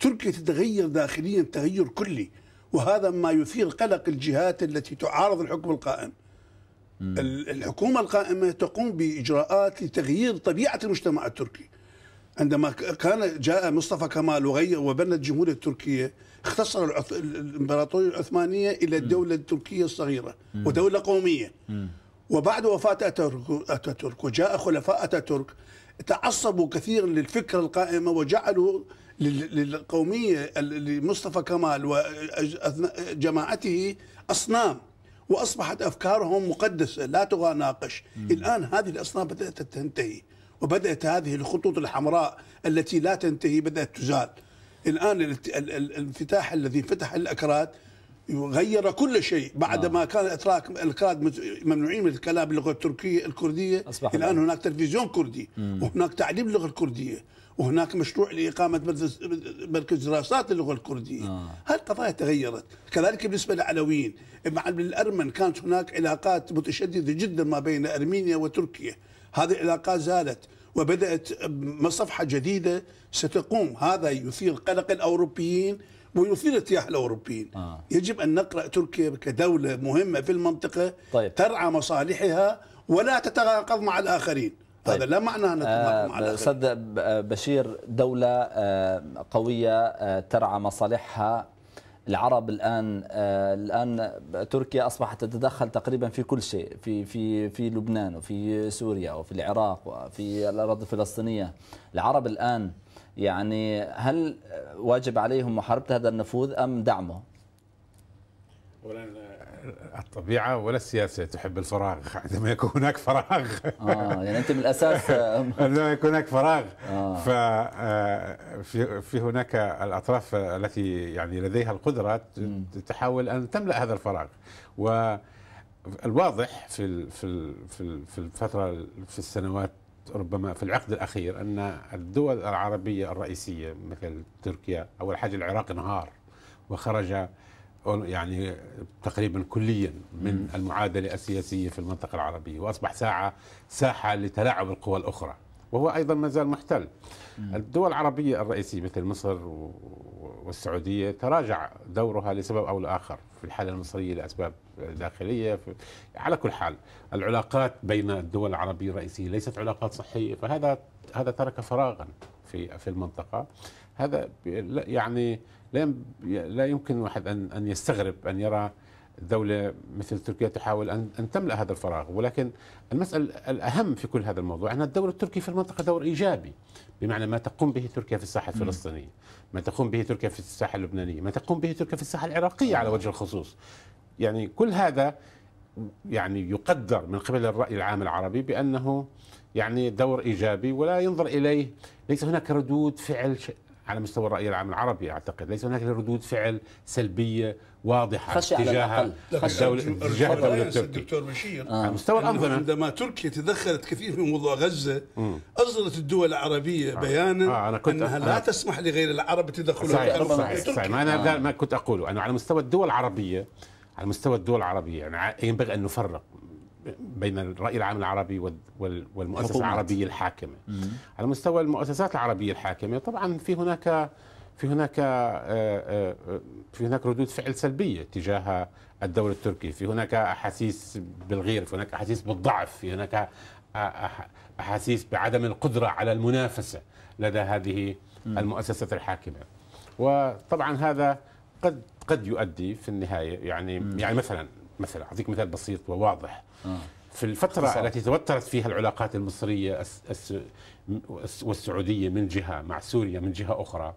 تركيا تتغير داخليا تغير كلي وهذا ما يثير قلق الجهات التي تعارض الحكم القائم الحكومة القائمة تقوم بإجراءات لتغيير طبيعة المجتمع التركي عندما كان جاء مصطفى كمال وغير وبنى الجمهورية التركية اختصر الإمبراطورية العثمانية إلى الدولة التركية الصغيرة ودولة قومية وبعد وفاة أتاتورك وجاء خلفاء أتاتورك تعصبوا كثيرا للفكرة القائمة وجعلوا للقومية لمصطفى كمال وجماعته أصنام واصبحت افكارهم مقدسه لا تناقش الان هذه الاصناف بدات تنتهي وبدات هذه الخطوط الحمراء التي لا تنتهي بدات تزال الان الانفتاح الذي فتح الاكراد غير كل شيء بعدما آه. كان اتراك الكاد ممنوعين من الكلام باللغه التركيه الكرديه أصبح الان هناك تلفزيون كردي مم. وهناك تعليم اللغه الكرديه وهناك مشروع لإقامة مركز دراسات اللغة الكردية آه. هالقضايا تغيرت كذلك بالنسبة للعلويين مع الأرمن كانت هناك علاقات متشددة جدا ما بين أرمينيا وتركيا هذه العلاقات زالت وبدأت صفحة جديدة ستقوم هذا يثير قلق الأوروبيين ويثير ارتياح الاوروبيين آه. يجب ان نقرا تركيا كدوله مهمه في المنطقه طيب. ترعى مصالحها ولا تتناقض مع الاخرين طيب. هذا لا معنى ان آه مع الاخرين استاذ بشير دوله آه، قويه آه، ترعى مصالحها العرب الان آه، الان تركيا اصبحت تتدخل تقريبا في كل شيء في في في لبنان وفي سوريا وفي العراق وفي الاراضي الفلسطينيه العرب الان يعني هل واجب عليهم محاربة هذا النفوذ أم دعمه؟ اولا الطبيعه ولا السياسه تحب الفراغ (laughs) عندما يكون هناك فراغ اه يعني انت من الاساس آه، (laughs) عندما يكون هناك فراغ آه. آه، في هناك الاطراف التي يعني لديها القدره تحاول ان تملا هذا الفراغ والواضح في في في الفتره في السنوات ربما في العقد الأخير أن الدول العربية الرئيسية مثل تركيا أول حاجة العراق انهار وخرج يعني تقريبا كليا من المعادلة السياسية في المنطقة العربية وأصبح ساعة ساحة لتلاعب القوى الأخرى وهو أيضا ما زال محتل الدول العربية الرئيسية مثل مصر والسعودية تراجع دورها لسبب أو لآخر في الحالة المصرية لأسباب داخلية على كل حال العلاقات بين الدول العربية الرئيسية ليست علاقات صحية فهذا هذا ترك فراغا في في المنطقة هذا يعني لا يمكن واحد أن أن يستغرب أن يرى دولة مثل تركيا تحاول أن تملأ هذا الفراغ ولكن المسألة الأهم في كل هذا الموضوع أن الدور التركي في المنطقة دور إيجابي بمعنى ما تقوم به تركيا في الساحة الفلسطينية ما تقوم به تركيا في الساحة اللبنانية ما تقوم به تركيا في الساحة العراقية على وجه الخصوص يعني كل هذا يعني يقدر من قبل الرأي العام العربي بأنه يعني دور إيجابي ولا ينظر إليه ليس هناك ردود فعل على مستوى الرأي العام العربي أعتقد ليس هناك ردود فعل سلبية واضحه تجاه الدوله تجاه الدوله التركيه دكتور بشير آه. على آه، مستوى الانظمه عندما تركيا تدخلت كثير في موضوع غزه مم. اصدرت الدول العربيه آه. بيانا آه. أنا كنت انها آه. لا تسمح لغير العرب تدخلها صحيح. صحيح. صحيح. صحيح. ما انا آه. ما كنت اقوله انه على مستوى الدول العربيه على مستوى الدول العربيه يعني ينبغي ان نفرق بين الراي العام العربي والمؤسسه العربيه الحاكمه مم. على مستوى المؤسسات العربيه الحاكمه طبعا في هناك في هناك آه، آه، آه، في هناك ردود فعل سلبيه تجاه الدوله التركي في هناك احاسيس بالغير في هناك احاسيس بالضعف في هناك احاسيس بعدم القدره على المنافسه لدى هذه المؤسسات الحاكمه وطبعا هذا قد قد يؤدي في النهايه يعني يعني مثلا مثلا اعطيك مثال بسيط وواضح في الفترة التي توترت فيها العلاقات المصرية والسعودية من جهة مع سوريا من جهة أخرى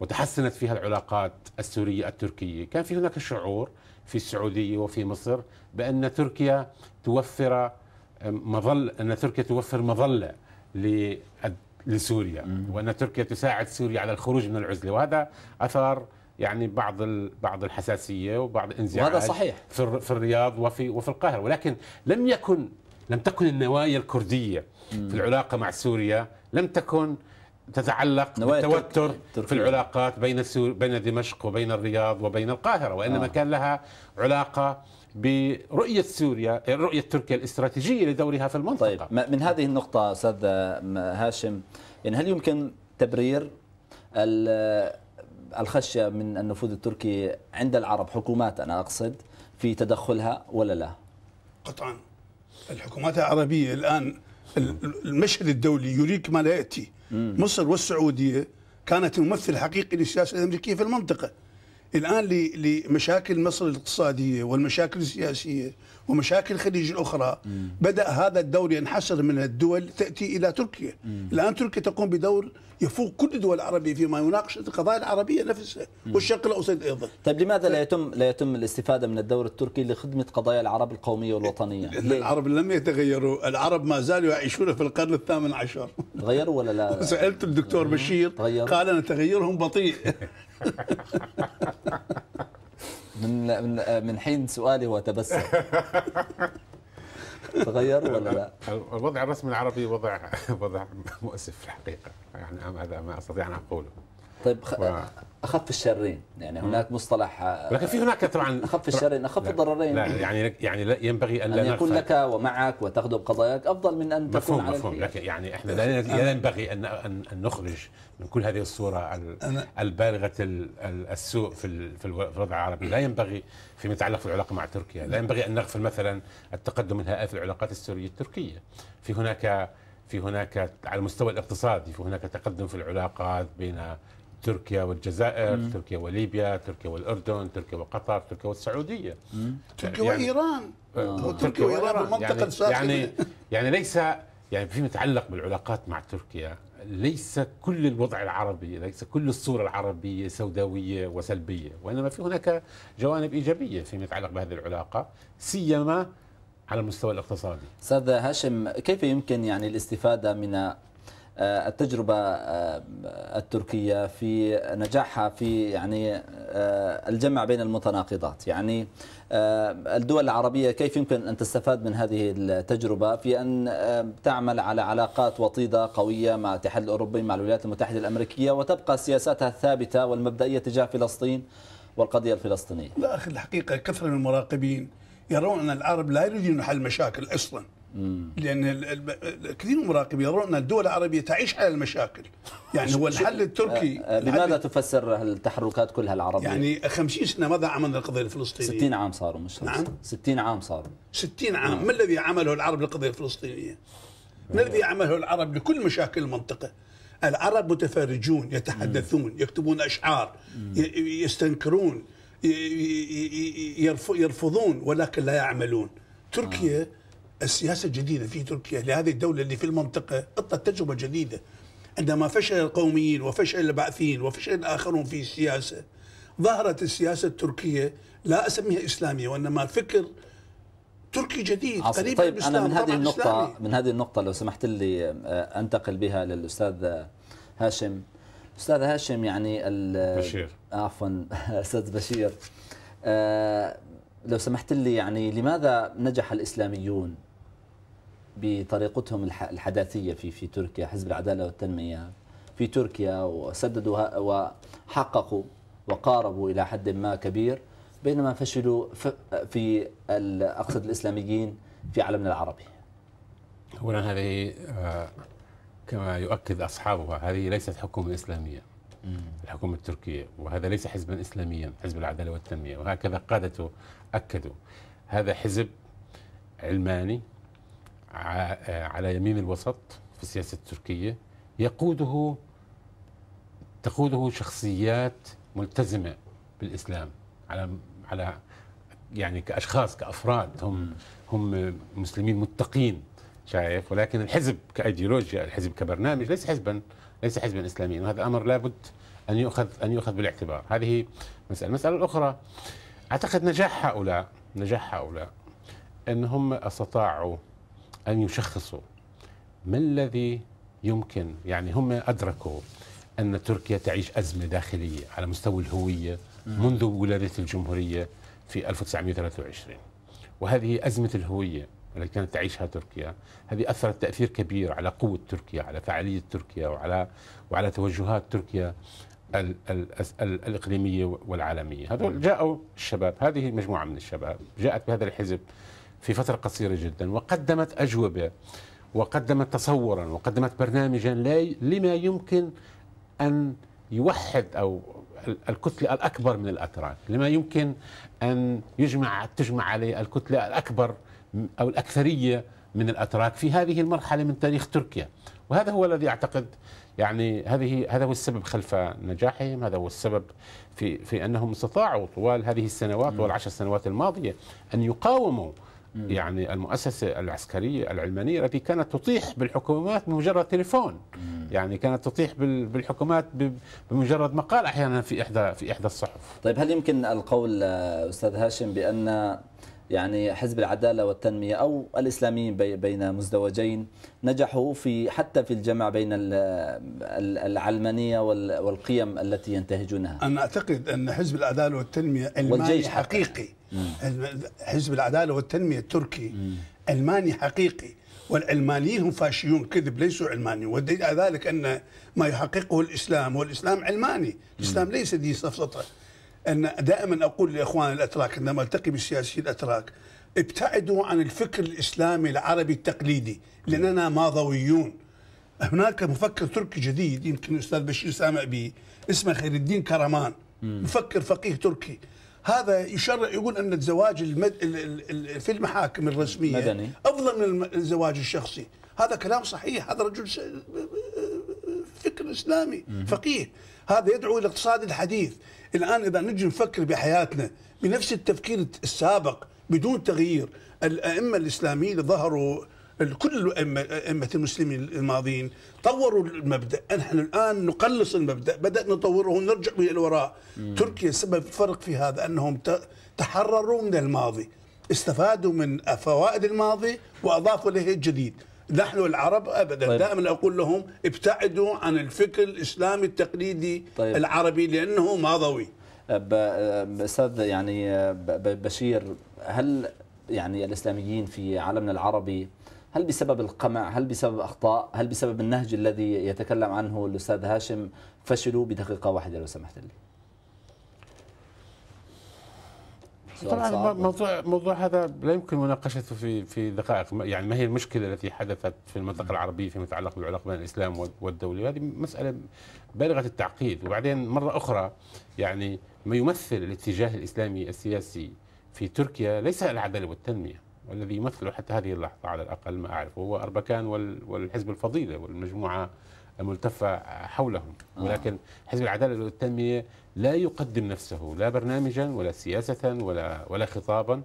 وتحسنت فيها العلاقات السورية التركية كان في هناك شعور في السعودية وفي مصر بأن تركيا توفر مظل أن تركيا توفر مظلة لسوريا وأن تركيا تساعد سوريا على الخروج من العزلة وهذا أثار يعني بعض بعض الحساسيه وبعض الانزعاج وهذا صحيح في في الرياض وفي وفي القاهره ولكن لم يكن لم تكن النوايا الكرديه في العلاقه مع سوريا لم تكن تتعلق بالتوتر في العلاقات بين بين دمشق وبين الرياض وبين القاهره وانما آه. كان لها علاقه برؤية سوريا رؤية تركيا الاستراتيجية لدورها في المنطقة طيب من هذه النقطة أستاذ هاشم يعني هل يمكن تبرير الخشية من النفوذ التركي عند العرب حكومات أنا أقصد في تدخلها ولا لا قطعا الحكومات العربية الآن المشهد الدولي يريك ما لا يأتي مصر والسعوديه كانت الممثل الحقيقي للسياسه الامريكيه في المنطقه الان لمشاكل مصر الاقتصاديه والمشاكل السياسيه ومشاكل الخليج الاخرى مم. بدا هذا الدور ينحصر من الدول تاتي الى تركيا مم. الان تركيا تقوم بدور يفوق كل الدول العربيه فيما يناقش القضايا العربيه نفسها مم. والشرق الاوسط ايضا طيب لماذا لا يتم لا يتم الاستفاده من الدور التركي لخدمه قضايا العرب القوميه والوطنيه (laughs) العرب لم يتغيروا العرب ما زالوا يعيشون في القرن الثامن عشر تغيروا ولا لا (laughs) سالت الدكتور بشير قال ان تغيرهم بطيء (laughs) من من آه، من حين سؤالي هو تبسم تغير ولا لا؟ الوضع الرسمي العربي وضع وضع مؤسف في الحقيقه يعني هذا ما استطيع ان اقوله طيب خ... و... اخف الشرين يعني هناك مصطلح آه، لكن في هناك طبعا اخف الشرين اخف الضررين لا يعني يعني لا ينبغي ان, لا أن يكون لك ومعك وتخدم قضاياك افضل من ان مفهوم تكون مفهوم لكن يعني احنا لا ينبغي ان ان نخرج من كل هذه الصوره البالغه السوء في في الوضع العربي لا ينبغي فيما يتعلق في العلاقه مع تركيا لا ينبغي ان نغفل مثلا التقدم الهائل في العلاقات السوريه التركيه في هناك في هناك على المستوى الاقتصادي في هناك تقدم في العلاقات بين تركيا والجزائر مم. تركيا وليبيا تركيا والأردن تركيا وقطر تركيا والسعودية تركيا يعني وإيران آه. تركيا وإيران المنطقة يعني, يعني يعني ليس يعني فيما يتعلق بالعلاقات مع تركيا ليس كل الوضع العربي ليس كل الصورة العربية سوداوية وسلبية وإنما في هناك جوانب إيجابية فيما يتعلق بهذه العلاقة سيما على المستوى الاقتصادي استاذ هاشم كيف يمكن يعني الاستفاده من آه، التجربة آه، التركية في نجاحها في يعني آه، الجمع بين المتناقضات يعني الدول العربية كيف يمكن أن تستفاد من هذه التجربة في أن تعمل على علاقات وطيدة قوية مع الاتحاد الأوروبي مع الولايات المتحدة الأمريكية وتبقى سياساتها الثابتة والمبدئية تجاه فلسطين والقضية الفلسطينية لا أخي الحقيقة كثر من المراقبين يرون أن العرب لا يريدون حل مشاكل أصلاً لان كثير من المراقبين يرون ان الدول العربيه تعيش على المشاكل يعني هو الحل التركي بماذا آه، آه، تفسر التحركات كلها العربيه؟ يعني 50 سنه ماذا عملنا القضيه الفلسطينيه؟ 60 عام صاروا مش نعم 60 عام صاروا 60 عام نعم. ما الذي عمله العرب للقضيه الفلسطينيه؟ ما الذي عمله العرب لكل مشاكل المنطقه؟ العرب متفرجون يتحدثون يكتبون اشعار يستنكرون يرفضون ولكن لا يعملون تركيا آه. السياسة الجديدة في تركيا لهذه الدولة اللي في المنطقة أعطت تجربة جديدة عندما فشل القوميين وفشل البعثيين وفشل الآخرون في السياسة ظهرت السياسة التركية لا أسميها إسلامية وإنما فكر تركي جديد قريب طيب أنا من هذه النقطة إسلامي. من هذه النقطة لو سمحت لي آه، أنتقل بها للأستاذ آه، هاشم أستاذ هاشم يعني بشير آه، عفوا (laughs) أستاذ بشير لو سمحت لي يعني لماذا نجح الإسلاميون بطريقتهم الحداثيه في في تركيا حزب العداله والتنميه في تركيا وسددوا وحققوا وقاربوا الى حد ما كبير بينما فشلوا في اقصد الاسلاميين في عالمنا العربي. اولا هذه آه، كما يؤكد اصحابها هذه ليست حكومه اسلاميه. الحكومة التركية وهذا ليس حزبا إسلاميا حزب العدالة والتنمية وهكذا قادته أكدوا هذا حزب علماني على يمين الوسط في السياسة التركية يقوده تقوده شخصيات ملتزمة بالإسلام على على يعني كأشخاص كأفراد هم هم مسلمين متقين شايف ولكن الحزب كأيديولوجيا الحزب كبرنامج ليس حزبا ليس حزبا إسلاميا وهذا أمر لابد أن يؤخذ أن يؤخذ بالاعتبار هذه مسألة المسألة الأخرى أعتقد نجاح هؤلاء نجاح هؤلاء أنهم استطاعوا أن يشخصوا ما الذي يمكن يعني هم أدركوا أن تركيا تعيش أزمة داخلية على مستوى الهوية منذ ولادة الجمهورية في 1923 وهذه أزمة الهوية التي كانت تعيشها تركيا هذه أثرت تأثير كبير على قوة تركيا على فعالية تركيا وعلى وعلى توجهات تركيا الإقليمية والعالمية هذول جاءوا الشباب هذه مجموعة من الشباب جاءت بهذا الحزب في فترة قصيرة جدا وقدمت أجوبة وقدمت تصورا وقدمت برنامجا لما يمكن أن يوحد أو الكتلة الأكبر من الأتراك لما يمكن أن يجمع تجمع عليه الكتلة الأكبر أو الأكثرية من الأتراك في هذه المرحلة من تاريخ تركيا وهذا هو الذي أعتقد يعني هذه هذا هو السبب خلف نجاحهم هذا هو السبب في في أنهم استطاعوا طوال هذه السنوات والعشر سنوات الماضية أن يقاوموا يعني المؤسسة العسكرية العلمانية التي كانت تطيح بالحكومات بمجرد تليفون يعني كانت تطيح بالحكومات بمجرد مقال أحيانا في إحدى في إحدى الصحف طيب هل يمكن القول آه، أستاذ هاشم بأن يعني حزب العداله والتنميه او الاسلاميين بين مزدوجين نجحوا في حتى في الجمع بين العلمانيه والقيم التي ينتهجونها. انا اعتقد ان حزب العداله والتنميه علماني والجيش حقيقي حزب العداله والتنميه التركي علماني حقيقي والعلمانيين هم فاشيون كذب ليسوا علمانيين والدليل على ذلك ان ما يحققه الاسلام والاسلام علماني الاسلام ليس دي سفسطه ان دائما اقول لاخواننا الاتراك عندما التقي بالسياسيين الاتراك ابتعدوا عن الفكر الاسلامي العربي التقليدي لاننا ماضويون هناك مفكر تركي جديد يمكن الاستاذ بشير سامع به اسمه خير الدين كرمان مفكر فقيه تركي هذا يشرع يقول ان الزواج المد... في المحاكم الرسميه مدني. افضل من الزواج الشخصي هذا كلام صحيح هذا رجل فكر اسلامي فقيه هذا يدعو الى الاقتصاد الحديث الان اذا نجي نفكر بحياتنا بنفس التفكير السابق بدون تغيير الائمه الاسلاميين اللي ظهروا كل ائمه المسلمين الماضين طوروا المبدا نحن الان نقلص المبدا بدانا نطوره ونرجع إلى الوراء تركيا سبب فرق في هذا انهم تحرروا من الماضي استفادوا من فوائد الماضي واضافوا له الجديد نحن العرب ابدا طيب. دائما اقول لهم ابتعدوا عن الفكر الاسلامي التقليدي طيب. العربي لانه ماضوي استاذ يعني بشير هل يعني الاسلاميين في عالمنا العربي هل بسبب القمع هل بسبب أخطاء هل بسبب النهج الذي يتكلم عنه الأستاذ هاشم فشلوا بدقيقة واحدة لو سمحت لي طبعا موضوع موضوع هذا لا يمكن مناقشته في في دقائق يعني ما هي المشكله التي حدثت في المنطقه العربيه فيما يتعلق بالعلاقه بين الاسلام والدوله هذه مساله بالغه التعقيد وبعدين مره اخرى يعني ما يمثل الاتجاه الاسلامي السياسي في تركيا ليس العداله والتنميه والذي يمثله حتى هذه اللحظة على الأقل ما أعرفه هو أربكان والحزب الفضيلة والمجموعة الملتفة حولهم آه. ولكن حزب العدالة والتنمية لا يقدم نفسه لا برنامجا ولا سياسة ولا ولا خطابا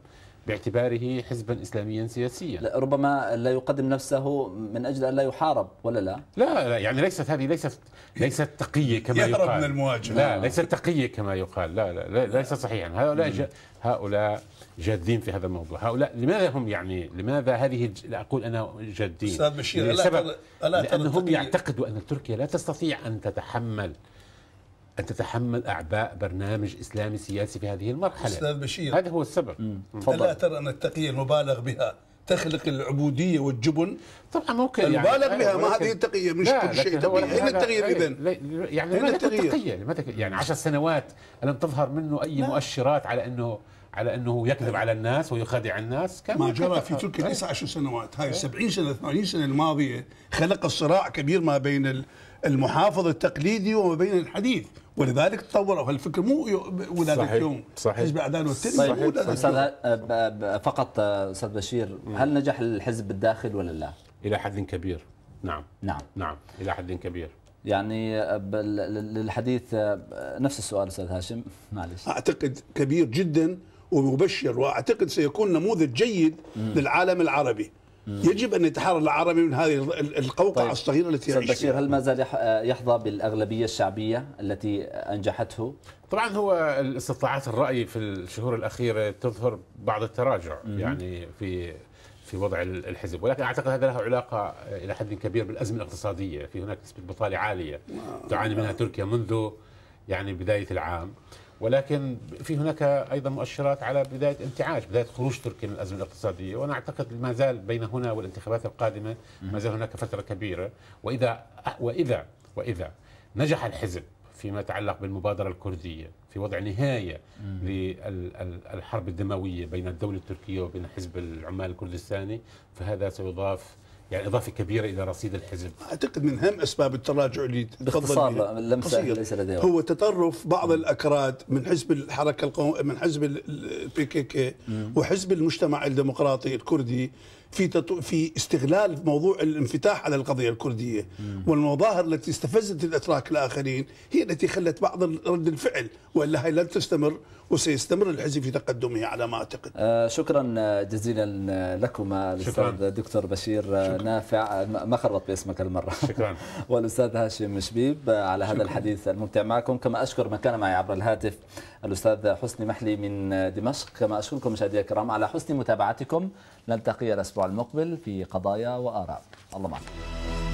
باعتباره حزبا اسلاميا سياسيا لا ربما لا يقدم نفسه من اجل ان لا يحارب ولا لا لا لا يعني ليست هذه ليست ليست تقيه كما يقال يهرب من المواجهه لا, ليست تقيه كما يقال لا لا, لا, ليس صحيحا هؤلاء هؤلاء جادين في هذا الموضوع هؤلاء لماذا هم يعني لماذا هذه لا أقول أنا جادين أستاذ بشير لسبب ألا لأنهم يعتقدوا أن تركيا لا تستطيع أن تتحمل ان تتحمل اعباء برنامج اسلامي سياسي في هذه المرحله استاذ بشير هذا هو السبب تفضل الا ترى ان التقيه المبالغ بها تخلق العبوديه والجبن طبعا ممكن يعني. المبالغ مبالغ بها ما هذه التقيه مش كل شيء تقيه اين التقية اذا؟ يعني لماذا التقيه؟ يعني عشر سنوات لم تظهر منه اي لا. مؤشرات على انه على انه يكذب على الناس ويخادع الناس كان ما جرى في تركيا ليس طيب. 10 سنوات هاي 70 طيب. سنه 80 سنه الماضيه خلق الصراع كبير ما بين المحافظ التقليدي وما بين الحديث ولذلك تطوروا هالفكر مو ولادة صحيح. صحيح حزب اعدان والتنميه صحيح استاذ فقط استاذ بشير هل نجح الحزب بالداخل ولا لا؟ الى حد كبير نعم نعم نعم الى حد كبير يعني للحديث نفس السؤال استاذ هاشم معلش اعتقد كبير جدا ومبشر واعتقد سيكون نموذج جيد للعالم العربي يجب ان يتحرر العربي من هذه القوقعه طيب. الصغيره التي يعيش بشير هل ما زال يحظى بالاغلبيه الشعبيه التي انجحته؟ طبعا هو استطلاعات الراي في الشهور الاخيره تظهر بعض التراجع مم. يعني في في وضع الحزب ولكن اعتقد هذا له علاقه الى حد كبير بالازمه الاقتصاديه في هناك نسبه بطاله عاليه نعم. تعاني منها تركيا منذ يعني بدايه العام ولكن في هناك ايضا مؤشرات على بدايه انتعاش بدايه خروج تركيا من الازمه الاقتصاديه وانا اعتقد ما زال بين هنا والانتخابات القادمه ما زال هناك فتره كبيره واذا واذا واذا نجح الحزب فيما يتعلق بالمبادره الكرديه في وضع نهايه للحرب الدمويه بين الدوله التركيه وبين حزب العمال الكردستاني فهذا سيضاف يعني اضافه كبيره الى رصيد الحزب اعتقد من اهم اسباب التراجع اللي تفضل لمسه ليس لديه هو تطرف بعض الاكراد من حزب الحركه القوم من حزب البي كي كي وحزب المجتمع الديمقراطي الكردي في في استغلال موضوع الانفتاح على القضيه الكرديه والمظاهر التي استفزت الاتراك الاخرين هي التي خلت بعض رد الفعل والا هي لن تستمر وسيستمر الحزب في تقدمه على ما اعتقد. آه، شكرا آه، جزيلا آه، لكما الاستاذ دكتور بشير شكرا. نافع ما خربط باسمك المره. شكرا. (laughs) والاستاذ هاشم شبيب على هذا الحديث الممتع معكم كما اشكر من كان معي عبر الهاتف الاستاذ حسني محلي من دمشق كما اشكركم مشاهدينا الكرام على حسن متابعتكم نلتقي الأسبوع المقبل في قضايا وآراء الله معكم